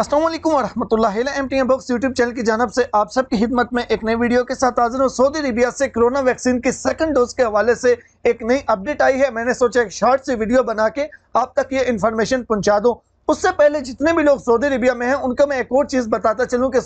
असलम वरहमल M T M box YouTube channel की जानब से आप सबकी हिदमत में एक नई वीडियो के साथ हाजिर हूँ सऊदी अरबिया से कोरोना वैक्सीन की सेकंड डोज के हवाले से एक नई अपडेट आई है मैंने सोचा एक शॉर्ट सी वीडियो बना के आप तक ये इन्फॉर्मेशन पहुँचा दूँ उससे पहले जितने भी लोग सऊदी अरबिया में हैं उनका मैं एक और चीज़ बताता चलूँ कि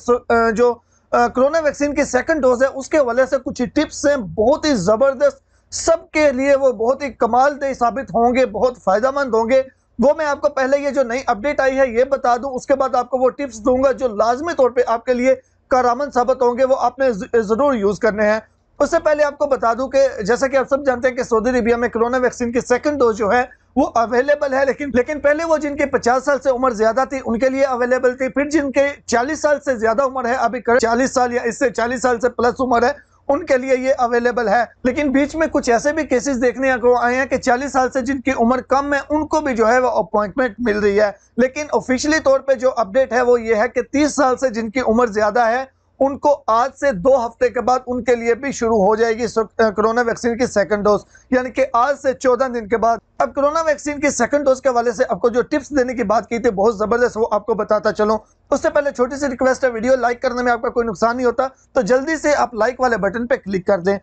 जो कोरोना वैक्सीन की सेकेंड डोज है उसके हवाले से कुछ टिप्स हैं बहुत ही ज़बरदस्त सबके लिए वो बहुत ही कमाल दे साबित होंगे बहुत फ़ायदा मंद होंगे वो मैं आपको पहले ये जो नई अपडेट आई है ये बता दूं उसके बाद आपको वो टिप्स दूंगा जो लाजमी तौर पे आपके लिए कारामन साबित होंगे वो आपने ज़रूर यूज़ करने हैं उससे पहले आपको बता दूं कि जैसा कि आप सब जानते हैं कि सऊदी अरेबिया में कोरोना वैक्सीन की सेकंड डोज जो है वो अवेलेबल है लेकिन लेकिन पहले वो जिनके 50 साल से उम्र ज़्यादा थी उनके लिए अवेलेबल थी फिर जिनके 40 साल से ज़्यादा उम्र है अभी 40 साल या इससे 40 साल से प्लस उम्र है उनके लिए ये अवेलेबल है लेकिन बीच में कुछ ऐसे भी केसेस देखने को आए हैं कि 40 साल से जिनकी उम्र कम है उनको भी जो है वो अपॉइंटमेंट मिल रही है लेकिन ऑफिशियली तौर पे जो अपडेट है वो ये है कि 30 साल से जिनकी उम्र ज़्यादा है उनको आज से दो हफ्ते के बाद उनके लिए भी शुरू हो जाएगी कोरोना वैक्सीन की सेकंड डोज यानी कि आज से चौदह दिन के बाद अब कोरोना वैक्सीन की सेकंड डोज के हवाले से आपको जो टिप्स देने की बात की थी बहुत ज़बरदस्त वो आपको बताता चलो उससे पहले छोटी सी रिक्वेस्ट है वीडियो लाइक करने में आपका कोई नुकसान नहीं होता तो जल्दी से आप लाइक वाले बटन पर क्लिक कर दें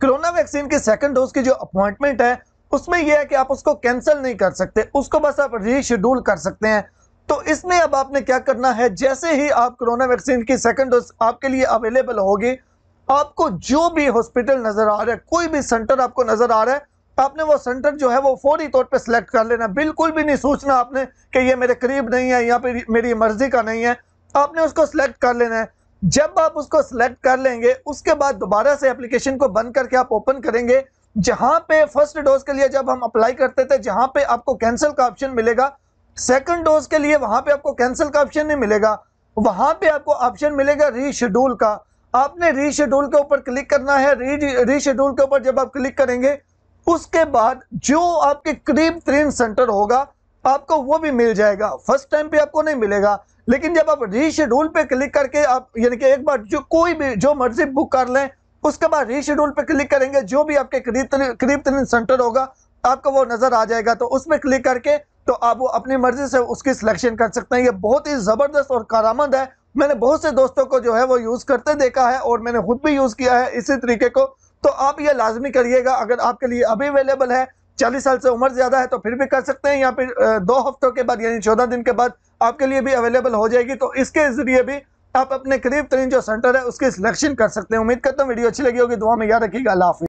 कोरोना वैक्सीन की सेकेंड डोज की जो अपॉइंटमेंट है उसमें यह है कि आप उसको कैंसिल नहीं कर सकते उसको बस आप रीशेड्यूल कर सकते हैं तो इसमें अब आपने क्या करना है जैसे ही आप कोरोना वैक्सीन की सेकेंड डोज आपके लिए अवेलेबल होगी आपको जो भी हॉस्पिटल नज़र आ रहा है कोई भी सेंटर आपको नज़र आ रहा है तो आपने वो सेंटर जो है वो फौरी तौर पे सिलेक्ट कर लेना बिल्कुल भी नहीं सोचना आपने कि ये मेरे करीब नहीं है यहाँ फिर मेरी मर्जी का नहीं है आपने उसको सिलेक्ट कर लेना है जब आप उसको सिलेक्ट कर लेंगे उसके बाद दोबारा से एप्लीकेशन को बंद करके आप ओपन करेंगे जहाँ पे फर्स्ट डोज के लिए जब हम अप्लाई करते थे जहाँ पे आपको कैंसिल का ऑप्शन मिलेगा सेकंड डोज के लिए वहाँ पे आपको कैंसिल का ऑप्शन नहीं मिलेगा वहाँ पे आपको ऑप्शन मिलेगा रीशेड्यूल का आपने रीशेड्यूल के ऊपर क्लिक करना है रीशेड्यूल के ऊपर जब आप क्लिक करेंगे उसके बाद जो आपके करीब तरीन सेंटर होगा आपको वो भी मिल जाएगा फर्स्ट टाइम पे आपको नहीं मिलेगा लेकिन जब आप रीशेड्यूल पे क्लिक करके आप यानी कि एक बार जो कोई भी जो मर्जी बुक कर लें उसके बाद रीशेड्यूल पे क्लिक करेंगे जो भी आपके करीब करीब तरीन सेंटर होगा आपको वो नज़र आ जाएगा तो उसमें क्लिक करके तो आप वो अपनी मर्जी से उसकी सिलेक्शन कर सकते हैं ये बहुत ही ज़बरदस्त और कारामंद है मैंने बहुत से दोस्तों को जो है वो यूज़ करते देखा है और मैंने खुद भी यूज़ किया है इसी तरीके को तो आप ये लाजमी करिएगा अगर आपके लिए अभी अवेलेबल है चालीस साल से उम्र ज़्यादा है तो फिर भी कर सकते हैं या फिर दो हफ्तों के बाद यानी चौदह दिन के बाद आपके लिए भी अवेलेबल हो जाएगी तो इसके ज़रिए भी आप अपने करीब तरीन जो सेंटर है उसकी सिलेक्शन कर सकते हैं उम्मीद करता हूँ वीडियो अच्छी लगी होगी दुआ में याद रखिएगा अल्लाह